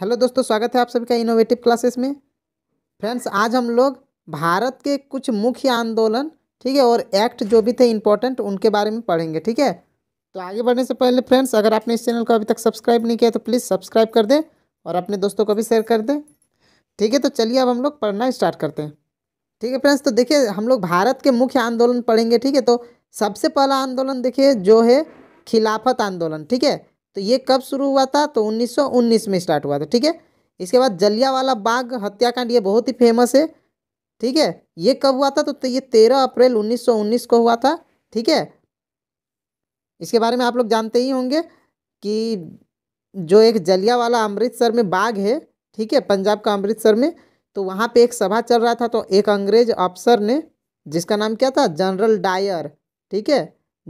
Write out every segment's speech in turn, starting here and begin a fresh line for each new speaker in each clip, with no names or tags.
hello दोस्तों स्वागत है आप सभी का इनोवेटिव क्लासेस में फ्रेंड्स आज हम लोग भारत के कुछ मुख्य आंदोलन ठीक है और एक्ट जो भी थे इम्पोर्टेंट उनके बारे में पढ़ेंगे ठीक है तो आगे बढ़ने से पहले फ्रेंड्स अगर आपने इस चैनल को अभी तक सब्सक्राइब नहीं किया तो प्लीज़ सब्सक्राइब कर दें और अपने दोस्तों को भी शेयर कर दें ठीक है तो चलिए अब हम लोग पढ़ना स्टार्ट करते हैं ठीक है फ्रेंड्स तो देखिए हम लोग भारत के मुख्य आंदोलन पढ़ेंगे ठीक है तो सबसे पहला आंदोलन देखिए जो है खिलाफत आंदोलन ठीक है तो ये कब शुरू हुआ था तो 1919 में स्टार्ट हुआ था ठीक है इसके बाद जलियावाला बाग हत्याकांड ये बहुत ही फेमस है ठीक है ये कब हुआ था तो, तो ये तेरह अप्रैल 1919 को हुआ था ठीक है इसके बारे में आप लोग जानते ही होंगे कि जो एक जलियावाला अमृतसर में बाग है ठीक है पंजाब का अमृतसर में तो वहाँ पे एक सभा चल रहा था तो एक अंग्रेज अफसर ने जिसका नाम क्या था जनरल डायर ठीक है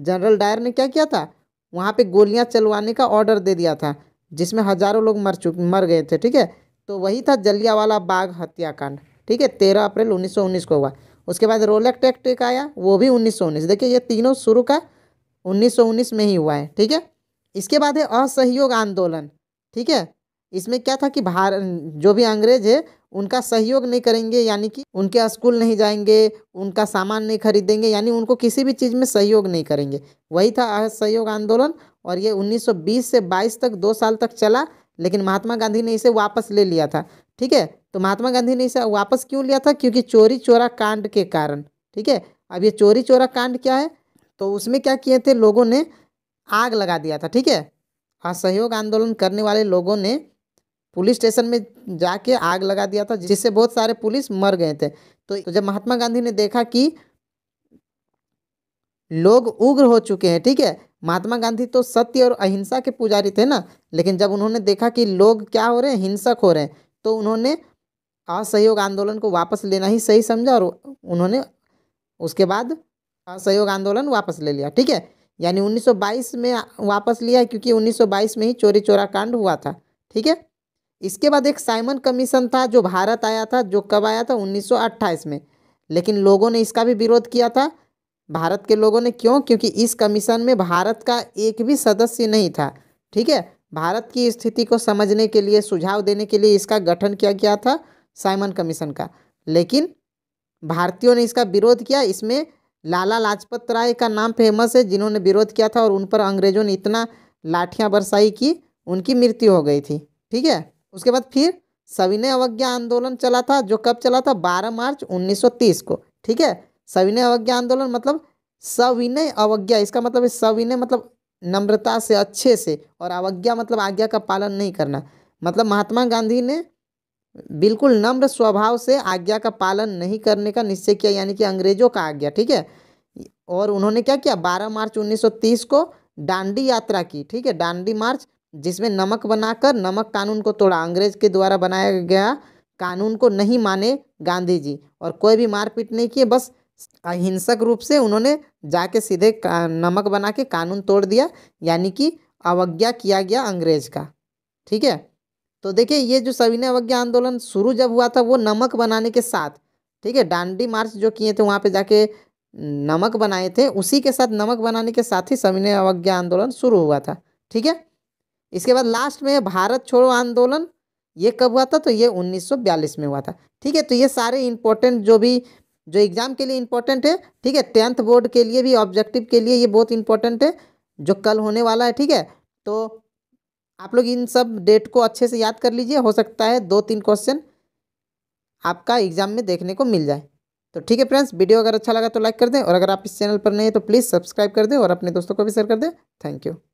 जनरल डायर ने क्या किया था वहाँ पे गोलियाँ चलवाने का ऑर्डर दे दिया था जिसमें हज़ारों लोग मर चुके मर गए थे ठीक है तो वही था जलियावाला बाग हत्याकांड ठीक है तेरह अप्रैल उन्नीस को हुआ उसके बाद रोलेक्ट एक्ट एक आया वो भी उन्नीस देखिए ये तीनों शुरू का 1919 में ही हुआ है ठीक है इसके बाद है असहयोग आंदोलन ठीक है इसमें क्या था कि भारत जो भी अंग्रेज है उनका सहयोग नहीं करेंगे यानी कि उनके स्कूल नहीं जाएंगे उनका सामान नहीं खरीदेंगे यानी उनको किसी भी चीज़ में सहयोग नहीं करेंगे वही था असहयोग आंदोलन और ये 1920 से 22 तक दो साल तक चला लेकिन महात्मा गांधी ने इसे वापस ले लिया था ठीक है तो महात्मा गांधी ने इसे वापस क्यों लिया था क्योंकि चोरी चोरा कांड के कारण ठीक है अब ये चोरी चोरा कांड क्या है तो उसमें क्या किए थे लोगों ने आग लगा दिया था ठीक है असहयोग आंदोलन करने वाले लोगों ने पुलिस स्टेशन में जाके आग लगा दिया था जिससे बहुत सारे पुलिस मर गए थे तो, तो, जब महात्मा गांधी ने देखा कि लोग उग्र हो चुके हैं ठीक है महात्मा गांधी तो सत्य और अहिंसा के पुजारी थे ना लेकिन जब उन्होंने देखा कि लोग क्या हो रहे हैं हिंसक हो रहे हैं तो उन्होंने असहयोग आंदोलन को वापस लेना ही सही समझा और उन्होंने उसके बाद असहयोग आंदोलन वापस ले लिया ठीक है यानी 1922 में वापस लिया क्योंकि 1922 में ही चोरी चोरा कांड हुआ था ठीक है इसके बाद एक साइमन कमीशन था जो भारत आया था जो कब आया था उन्नीस में लेकिन लोगों ने इसका भी विरोध किया था भारत के लोगों ने क्यों क्योंकि इस कमीशन में भारत का एक भी सदस्य नहीं था ठीक है भारत की स्थिति को समझने के लिए सुझाव देने के लिए इसका गठन किया गया था साइमन कमीशन का लेकिन भारतीयों ने इसका विरोध किया इसमें लाला लाजपत राय का नाम फेमस है जिन्होंने विरोध किया था और उन पर अंग्रेजों ने इतना लाठियां बरसाई कि उनकी मृत्यु हो गई थी ठीक है उसके बाद फिर सविनय अवज्ञा आंदोलन चला था जो कब चला था 12 मार्च 1930 को ठीक है सविनय अवज्ञा आंदोलन मतलब सविनय अवज्ञा इसका मतलब है सविनय मतलब नम्रता से अच्छे से और अवज्ञा मतलब आज्ञा का पालन नहीं करना मतलब महात्मा गांधी ने बिल्कुल नम्र स्वभाव से आज्ञा का पालन नहीं करने का निश्चय किया यानी कि अंग्रेजों का आज्ञा ठीक है और उन्होंने क्या किया 12 मार्च 1930 को डांडी यात्रा की ठीक है डांडी मार्च जिसमें नमक बनाकर नमक कानून को तोड़ा अंग्रेज के द्वारा बनाया गया कानून को नहीं माने गांधी जी और कोई भी मारपीट नहीं किए बस अहिंसक रूप से उन्होंने जाके सीधे नमक बना के कानून तोड़ दिया यानी कि अवज्ञा किया गया अंग्रेज का ठीक है तो देखिए ये जो सविनय अवज्ञा आंदोलन शुरू जब हुआ था वो नमक बनाने के साथ ठीक है डांडी मार्च जो किए थे वहाँ पे जाके नमक बनाए थे उसी के साथ नमक बनाने के साथ ही सविनय अवज्ञा आंदोलन शुरू हुआ था ठीक है इसके बाद लास्ट में भारत छोड़ो आंदोलन ये कब हुआ था तो ये 1942 में हुआ था ठीक है तो ये सारे इंपॉर्टेंट जो भी जो एग्ज़ाम के लिए इंपॉर्टेंट है ठीक है टेंथ बोर्ड के लिए भी ऑब्जेक्टिव के लिए ये बहुत इंपॉर्टेंट है जो कल होने वाला है ठीक है तो आप लोग इन सब डेट को अच्छे से याद कर लीजिए हो सकता है दो तीन क्वेश्चन आपका एग्ज़ाम में देखने को मिल जाए तो ठीक है फ्रेंड्स वीडियो अगर अच्छा लगा तो लाइक कर दें और अगर आप इस चैनल पर नहीं है तो प्लीज़ सब्सक्राइब कर दें और अपने दोस्तों को भी शेयर कर दें थैंक यू